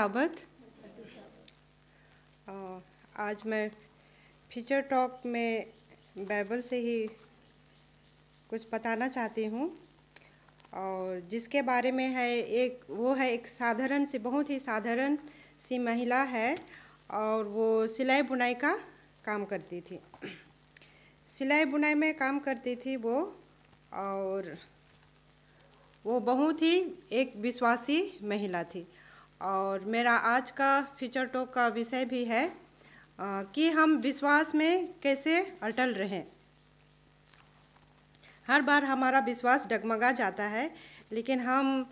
शाबत आज मैं feature talk में बाइबल से ही कुछ बताना चाहती हूँ और जिसके बारे में है एक वो है एक साधारण सी बहुत ही साधारण सी महिला है और वो सिलाई बुनाई का काम करती थी सिलाई बुनाई में काम करती थी वो और वो बहुत ही एक विश्वासी महिला थी और मेरा आज का फ्यूचर टॉक का विषय भी है कि हम विश्वास में कैसे अटल रहें हर बार हमारा विश्वास डगमगा जाता है लेकिन हम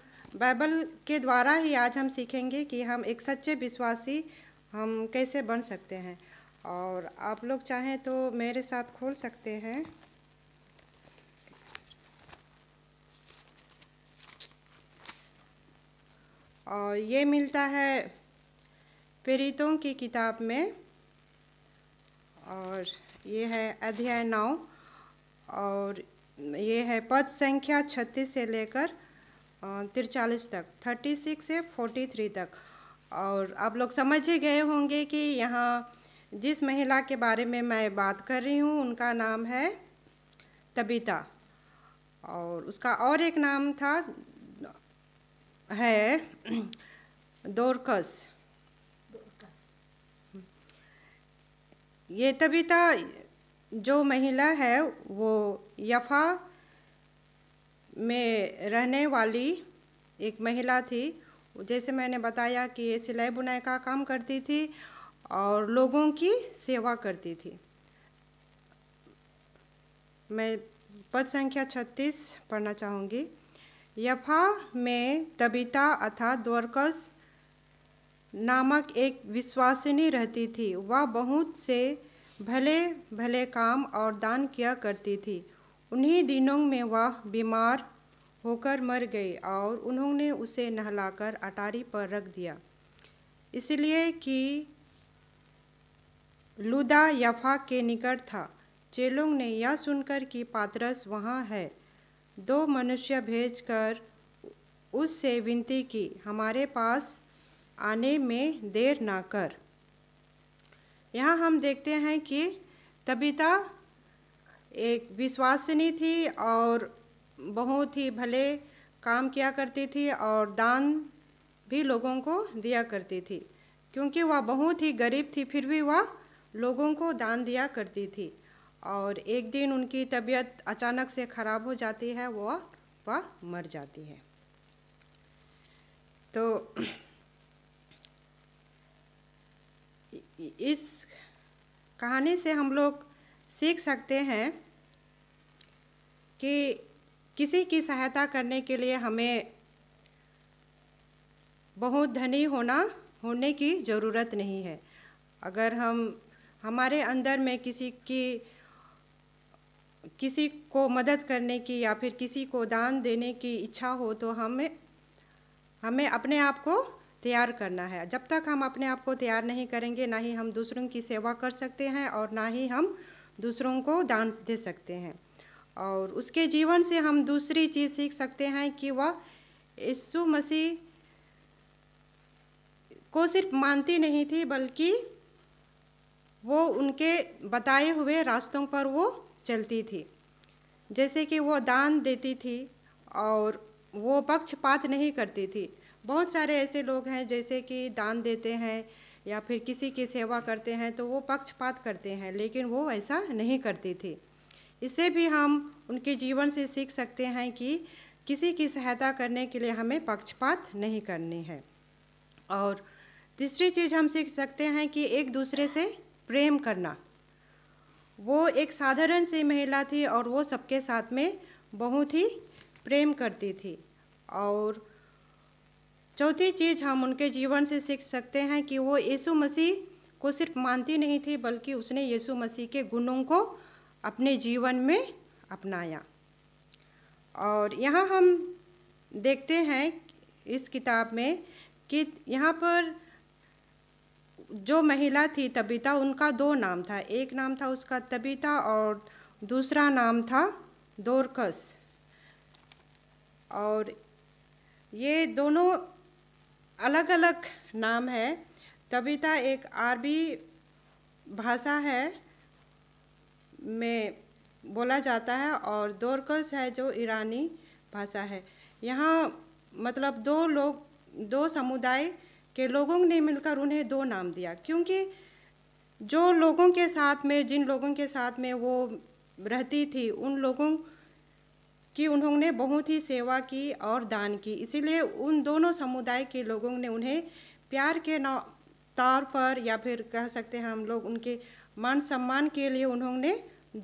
बाइबल के द्वारा ही आज हम सीखेंगे कि हम एक सच्चे विश्वासी हम कैसे बन सकते हैं और आप लोग चाहें तो मेरे साथ खोल सकते हैं और ये मिलता है प्रेरितों की किताब में और ये है अध्याय नौ और ये है पद संख्या छत्तीस से लेकर तिरचालीस तक थर्टी सिक्स से फोर्टी थ्री तक और आप लोग समझ ही गए होंगे कि यहाँ जिस महिला के बारे में मैं बात कर रही हूँ उनका नाम है तबीता और उसका और एक नाम था है दोरकस ये तबीता जो महिला है वो यफा में रहने वाली एक महिला थी जैसे मैंने बताया कि ये सिलाई बुनाई का काम करती थी और लोगों की सेवा करती थी मैं पद संख्या छत्तीस पढ़ना चाहूँगी यफा में तबिता अथा द्वारकस नामक एक विश्वासिनी रहती थी वह बहुत से भले भले काम और दान किया करती थी उन्हीं दिनों में वह बीमार होकर मर गई और उन्होंने उसे नहलाकर अटारी पर रख दिया इसलिए कि लुदा यफा के निकट था चेलों ने यह सुनकर कि पातरस वहाँ है दो मनुष्य भेजकर उससे विनती की हमारे पास आने में देर ना कर यहाँ हम देखते हैं कि तबीता एक विश्वासनी थी और बहुत ही भले काम किया करती थी और दान भी लोगों को दिया करती थी क्योंकि वह बहुत ही गरीब थी फिर भी वह लोगों को दान दिया करती थी और एक दिन उनकी तबीयत अचानक से ख़राब हो जाती है वह वह मर जाती है तो इस कहानी से हम लोग सीख सकते हैं कि किसी की सहायता करने के लिए हमें बहुत धनी होना होने की ज़रूरत नहीं है अगर हम हमारे अंदर में किसी की किसी को मदद करने की या फिर किसी को दान देने की इच्छा हो तो हमें हमें अपने आप को तैयार करना है जब तक हम अपने आप को तैयार नहीं करेंगे ना ही हम दूसरों की सेवा कर सकते हैं और ना ही हम दूसरों को दान दे सकते हैं और उसके जीवन से हम दूसरी चीज़ सीख सकते हैं कि वह यीशु मसीह को सिर्फ मानती नहीं थी बल्कि वो उनके बताए हुए रास्तों पर वो चलती थी जैसे कि वो दान देती थी और वो पक्षपात नहीं करती थी बहुत सारे ऐसे लोग हैं जैसे कि दान देते हैं या फिर किसी की सेवा करते हैं तो वो पक्षपात करते हैं लेकिन वो ऐसा नहीं करती थी इससे भी हम उनके जीवन से सीख सकते हैं कि किसी की सहायता करने के लिए हमें पक्षपात नहीं करनी है और तीसरी चीज़ हम सीख सकते हैं कि एक दूसरे से प्रेम करना वो एक साधारण सी महिला थी और वो सबके साथ में बहुत ही प्रेम करती थी और चौथी चीज़ हम उनके जीवन से सीख सकते हैं कि वो यीशु मसीह को सिर्फ मानती नहीं थी बल्कि उसने यीशु मसीह के गुणों को अपने जीवन में अपनाया और यहाँ हम देखते हैं इस किताब में कि यहाँ पर जो महिला थी तबीता उनका दो नाम था एक नाम था उसका तबीता और दूसरा नाम था दोरकस और ये दोनों अलग अलग नाम है तबीता एक अरबी भाषा है में बोला जाता है और दोरकस है जो ईरानी भाषा है यहाँ मतलब दो लोग दो समुदाय कि लोगों ने मिलकर उन्हें दो नाम दिया क्योंकि जो लोगों के साथ में जिन लोगों के साथ में वो रहती थी उन लोगों की उन्होंने बहुत ही सेवा की और दान की इसीलिए उन दोनों समुदाय के लोगों ने उन्हें प्यार के तौर पर या फिर कह सकते हैं हम लोग उनके मान सम्मान के लिए उन्होंने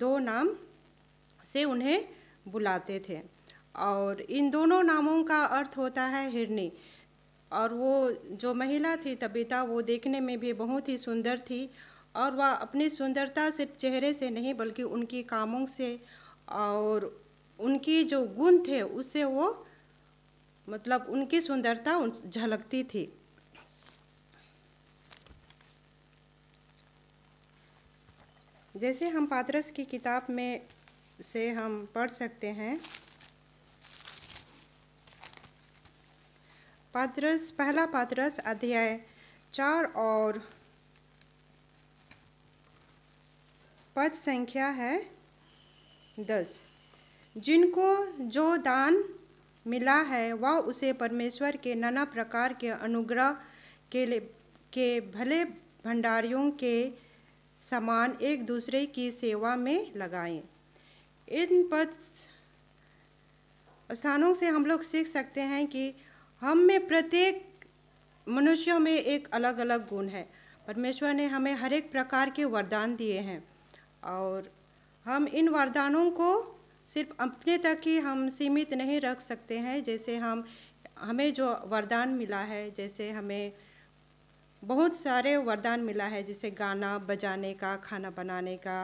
दो नाम से उन्हें बुलाते थे और इन दोनों नामों का अर्थ होता है हिरनी और वो जो महिला थी तबीता वो देखने में भी बहुत ही सुंदर थी और वह अपनी सुंदरता सिर्फ चेहरे से नहीं बल्कि उनकी कामों से और उनकी जो गुण थे उससे वो मतलब उनकी सुंदरता झलकती थी जैसे हम पात्रस की किताब में से हम पढ़ सकते हैं पात्रस पहला पात्रस अध्याय चार और पद संख्या है दस जिनको जो दान मिला है वह उसे परमेश्वर के नाना प्रकार के अनुग्रह के के भले भंडारियों के समान एक दूसरे की सेवा में लगाएं इन पद स्थानों से हम लोग सीख सकते हैं कि हम में प्रत्येक मनुष्यों में एक अलग अलग गुण है परमेश्वर ने हमें हर एक प्रकार के वरदान दिए हैं और हम इन वरदानों को सिर्फ अपने तक ही हम सीमित नहीं रख सकते हैं जैसे हम हमें जो वरदान मिला है जैसे हमें बहुत सारे वरदान मिला है जैसे गाना बजाने का खाना बनाने का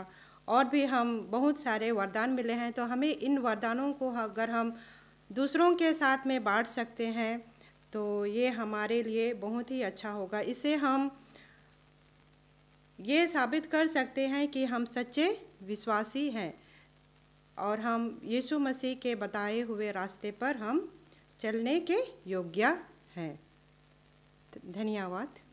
और भी हम बहुत सारे वरदान मिले हैं तो हमें इन वरदानों को अगर हम दूसरों के साथ में बांट सकते हैं तो ये हमारे लिए बहुत ही अच्छा होगा इसे हम ये साबित कर सकते हैं कि हम सच्चे विश्वासी हैं और हम यीशु मसीह के बताए हुए रास्ते पर हम चलने के योग्य हैं धन्यवाद